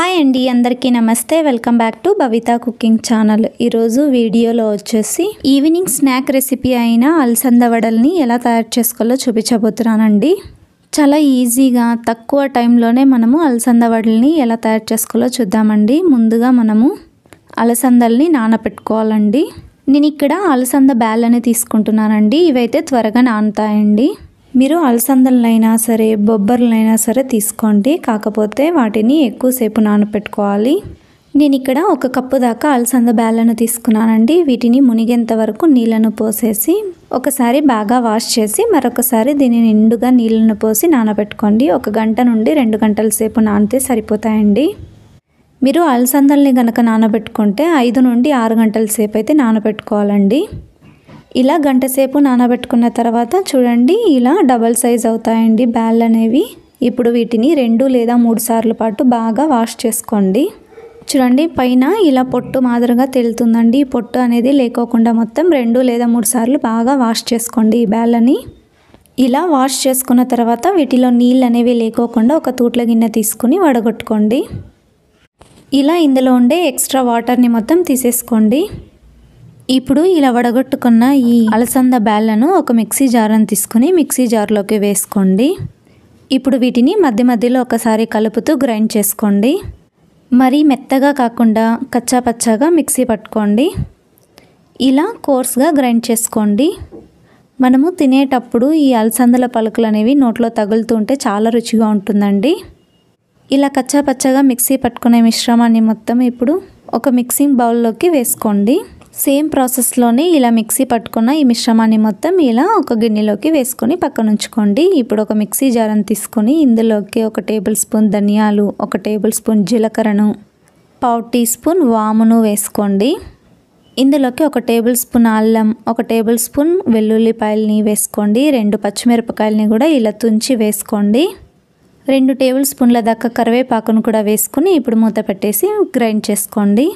hi అండి అందరికీ నమస్తే welcome back to Bavitha cooking channel ఈరోజు వీడియోలో వచ్చేసి ఈవినింగ్ స్నాక్ రెసిపీ అయిన అలసంద వడల్ని ఎలా తయారు చేసుకోవాలో చూపించబోతున్నానండి చాలా ఈజీగా తక్కువ టైంలోనే మనము అలసంద వడల్ని ఎలా తయారు చేసుకోవాలో చూద్దామండి ముందుగా మనము అలసందల్ని నానపెట్టుకోవాలండి నేను ఇక్కడ అలసంద బ్యాళ్ళని తీసుకుంటున్నానండి ఇవైతే త్వరగా నానుతాయండి మీరు అలసందలనైనా సరే బొబ్బర్లనైనా సరే తీసుకోండి కాకపోతే వాటిని ఎక్కువసేపు నానపెట్టుకోవాలి నేను ఇక్కడ ఒక కప్పు దాకా అలసంద బ్యాళ్ళను తీసుకున్నానండి వీటిని మునిగేంత వరకు నీళ్లను పోసేసి ఒకసారి బాగా వాష్ చేసి మరొకసారి దీన్ని నిండుగా నీళ్లను పోసి నానబెట్టుకోండి ఒక గంట నుండి రెండు గంటల సేపు నానితే సరిపోతాయండి మీరు అలసందల్ని గనక నానబెట్టుకుంటే ఐదు నుండి ఆరు గంటల సేపు అయితే నానబెట్టుకోవాలండి ఇలా గంటసేపు నానబెట్టుకున్న తర్వాత చూడండి ఇలా డబల్ సైజ్ అవుతాయండి బ్యాళ్ళు అనేవి ఇప్పుడు వీటిని రెండు లేదా మూడు సార్లు పాటు బాగా వాష్ చేసుకోండి చూడండి పైన ఇలా పొట్టు మాదిరిగా తేలుతుందండి ఈ పొట్టు అనేది లేకోకుండా మొత్తం రెండు లేదా మూడు సార్లు బాగా వాష్ చేసుకోండి ఈ బ్యాళ్ళని ఇలా వాష్ చేసుకున్న తర్వాత వీటిలో నీళ్ళు అనేవి లేకోకుండా ఒక తూట్ల గిన్నె తీసుకుని వడగొట్టుకోండి ఇలా ఇందులో ఉండే ఎక్స్ట్రా వాటర్ని మొత్తం తీసేసుకోండి ఇప్పుడు ఇలా వడగొట్టుకున్న ఈ అలసంద బ్యాళ్ళను ఒక మిక్సీ జార్ అని తీసుకుని మిక్సీ జార్లోకి వేసుకోండి ఇప్పుడు వీటిని మధ్య మధ్యలో ఒకసారి కలుపుతూ గ్రైండ్ చేసుకోండి మరీ మెత్తగా కాకుండా కచ్చా పచ్చాగా మిక్సీ పట్టుకోండి ఇలా కోర్స్గా గ్రైండ్ చేసుకోండి మనము తినేటప్పుడు ఈ అలసందల పలుకులు అనేవి నోట్లో తగులుతూ ఉంటే చాలా రుచిగా ఉంటుందండి ఇలా కచ్చా పచ్చగా మిక్సీ పట్టుకునే మిశ్రమాన్ని మొత్తం ఇప్పుడు ఒక మిక్సింగ్ బౌల్లోకి వేసుకోండి సేమ్ ప్రాసెస్లోనే ఇలా మిక్సీ పట్టుకున్న ఈ మిశ్రమాన్ని మొత్తం ఇలా ఒక గిన్నెలోకి వేసుకొని పక్కన ఉంచుకోండి ఇప్పుడు ఒక మిక్సీ జారం తీసుకొని ఇందులోకి ఒక టేబుల్ స్పూన్ ధనియాలు ఒక టేబుల్ స్పూన్ జీలకర్రను పావు టీ స్పూన్ వామును వేసుకోండి ఇందులోకి ఒక టేబుల్ స్పూన్ అల్లం ఒక టేబుల్ స్పూన్ వెల్లుల్లిపాయలని వేసుకోండి రెండు పచ్చిమిరపకాయలని కూడా ఇలా తుంచి వేసుకోండి రెండు టేబుల్ స్పూన్ల దాకా కరివేపాకును కూడా వేసుకుని ఇప్పుడు మూత పెట్టేసి గ్రైండ్ చేసుకోండి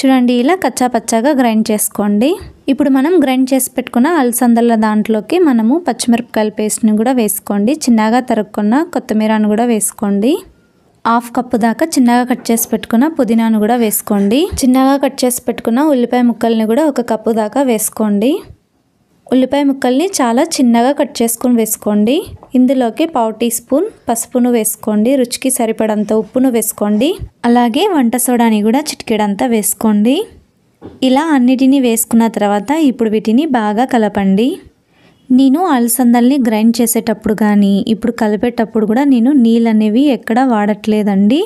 చూడండి ఇలా కచ్చా పచ్చాగా గ్రైండ్ చేసుకోండి ఇప్పుడు మనం గ్రైండ్ చేసి పెట్టుకున్న అలసందల దాంట్లోకి మనము పచ్చిమిరపకాయల పేస్ట్ని కూడా వేసుకోండి చిన్నగా తరుక్కున్న కొత్తిమీరను కూడా వేసుకోండి హాఫ్ కప్పు దాకా చిన్నగా కట్ చేసి పెట్టుకున్న పుదీనాను కూడా వేసుకోండి చిన్నగా కట్ చేసి పెట్టుకున్న ఉల్లిపాయ ముక్కల్ని కూడా ఒక కప్పు దాకా వేసుకోండి ఉల్లిపాయ ముక్కల్ని చాలా చిన్నగా కట్ చేసుకొని వేసుకోండి ఇందులోకి పావు టీ స్పూన్ పసుపును వేసుకోండి రుచికి సరిపడంత ఉప్పును వేసుకోండి అలాగే వంట సోడాని కూడా చిటికెడంతా వేసుకోండి ఇలా అన్నిటినీ వేసుకున్న తర్వాత ఇప్పుడు వీటిని బాగా కలపండి నేను అలసందల్ని గ్రైండ్ చేసేటప్పుడు కానీ ఇప్పుడు కలిపేటప్పుడు కూడా నేను నీళ్ళు అనేవి ఎక్కడ వాడట్లేదండి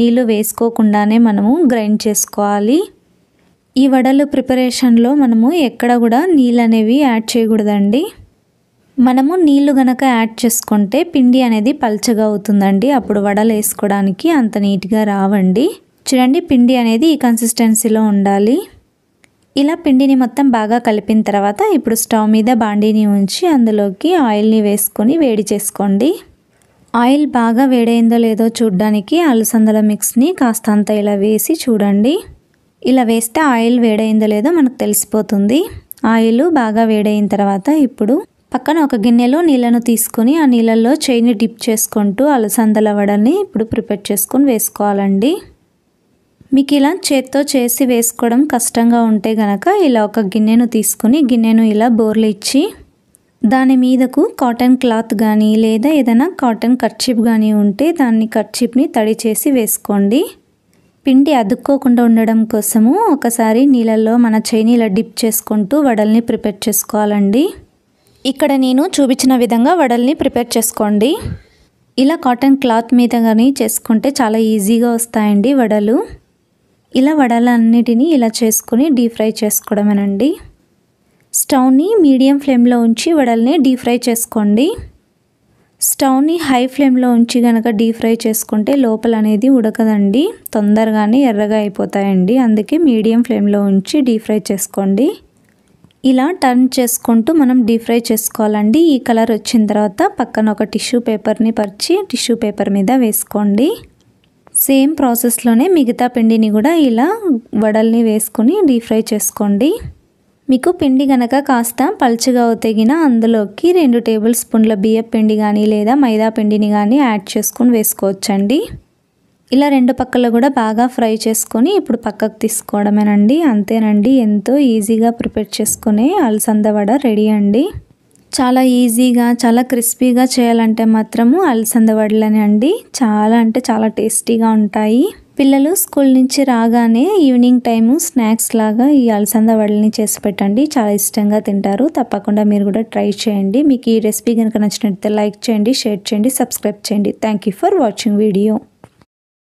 నీళ్ళు వేసుకోకుండానే మనము గ్రైండ్ చేసుకోవాలి ఈ వడలు ప్రిపరేషన్లో మనము ఎక్కడ కూడా నీళ్ళు అనేవి యాడ్ చేయకూడదండి మనము నీళ్లు గనక యాడ్ చేసుకుంటే పిండి అనేది పల్చగా అవుతుందండి అప్పుడు వడలు వేసుకోవడానికి అంత నీట్గా రావండి చూడండి పిండి అనేది ఈ కన్సిస్టెన్సీలో ఉండాలి ఇలా పిండిని మొత్తం బాగా కలిపిన తర్వాత ఇప్పుడు స్టవ్ మీద బాండీని ఉంచి అందులోకి ఆయిల్ని వేసుకొని వేడి చేసుకోండి ఆయిల్ బాగా వేడైందో లేదో చూడ్డానికి అలసందల మిక్స్ని కాస్తంత ఇలా వేసి చూడండి ఇలా వేస్తే ఆయిల్ వేడైందో లేదో మనకు తెలిసిపోతుంది ఆయిల్ బాగా వేడైన తర్వాత ఇప్పుడు పక్కన ఒక గిన్నెలో నీళ్ళను తీసుకొని ఆ నీళ్ళల్లో చేయిని డిప్ చేసుకుంటూ అలసందల వడని ఇప్పుడు ప్రిపేర్ చేసుకొని వేసుకోవాలండి మీకు ఇలా చేత్తో చేసి వేసుకోవడం కష్టంగా ఉంటే గనక ఇలా ఒక గిన్నెను తీసుకుని గిన్నెను ఇలా బోర్లు ఇచ్చి దాని మీదకు కాటన్ క్లాత్ కానీ లేదా ఏదైనా కాటన్ కర్చిప్ కానీ ఉంటే దాన్ని కర్చిప్ని తడి చేసి వేసుకోండి పిండి అదుక్కోకుండా ఉండడం కోసము ఒకసారి నీళ్ళల్లో మన చేయిని ఇలా డిప్ చేసుకుంటూ వడల్ని ప్రిపేర్ చేసుకోవాలండి ఇక్కడ నేను చూపించిన విధంగా వడల్ని ప్రిపేర్ చేసుకోండి ఇలా కాటన్ క్లాత్ మీద కానీ చేసుకుంటే చాలా ఈజీగా వస్తాయండి వడలు ఇలా వడలన్నిటినీ ఇలా చేసుకుని డీప్ ఫ్రై చేసుకోవడమేనండి స్టవ్ని మీడియం ఫ్లేమ్లో ఉంచి వడల్ని డీప్ ఫ్రై చేసుకోండి స్టవ్ని హై ఫ్లేమ్లో ఉంచి కనుక డీప్ ఫ్రై చేసుకుంటే లోపల అనేది ఉడకదండి తొందరగానే ఎర్రగా అయిపోతాయండి అందుకే మీడియం ఫ్లేమ్లో ఉంచి డీప్ ఫ్రై చేసుకోండి ఇలా టర్న్ చేసుకుంటూ మనం డీప్ ఫ్రై చేసుకోవాలండి ఈ కలర్ వచ్చిన తర్వాత పక్కన ఒక టిష్యూ పేపర్ని పరిచి టిష్యూ పేపర్ మీద వేసుకోండి సేమ్ ప్రాసెస్లోనే మిగతా పిండిని కూడా ఇలా వడల్ని వేసుకొని డీప్ ఫ్రై చేసుకోండి మీకు పిండి గనక కాస్త పల్చగా తెగిన అందులోకి రెండు టేబుల్ స్పూన్ల బియ్యం పిండి కానీ లేదా మైదా పిండిని కానీ యాడ్ చేసుకుని వేసుకోవచ్చండి ఇలా రెండు పక్కలు కూడా బాగా ఫ్రై చేసుకొని ఇప్పుడు పక్కకు తీసుకోవడమేనండి అంతేనండి ఎంతో ఈజీగా ప్రిపేర్ చేసుకునే అలసంద వడ రెడీ అండి చాలా ఈజీగా చాలా క్రిస్పీగా చేయాలంటే మాత్రము అలసంద వడలని అండి చాలా అంటే చాలా టేస్టీగా ఉంటాయి పిల్లలు స్కూల్ నుంచి రాగానే ఈవినింగ్ టైము స్నాక్స్ లాగా ఈ అలసంద వడల్ని చేసి పెట్టండి చాలా ఇష్టంగా తింటారు తప్పకుండా మీరు కూడా ట్రై చేయండి మీకు ఈ రెసిపీ కనుక నచ్చినట్లయితే లైక్ చేయండి షేర్ చేయండి సబ్స్క్రైబ్ చేయండి థ్యాంక్ ఫర్ వాచింగ్ వీడియో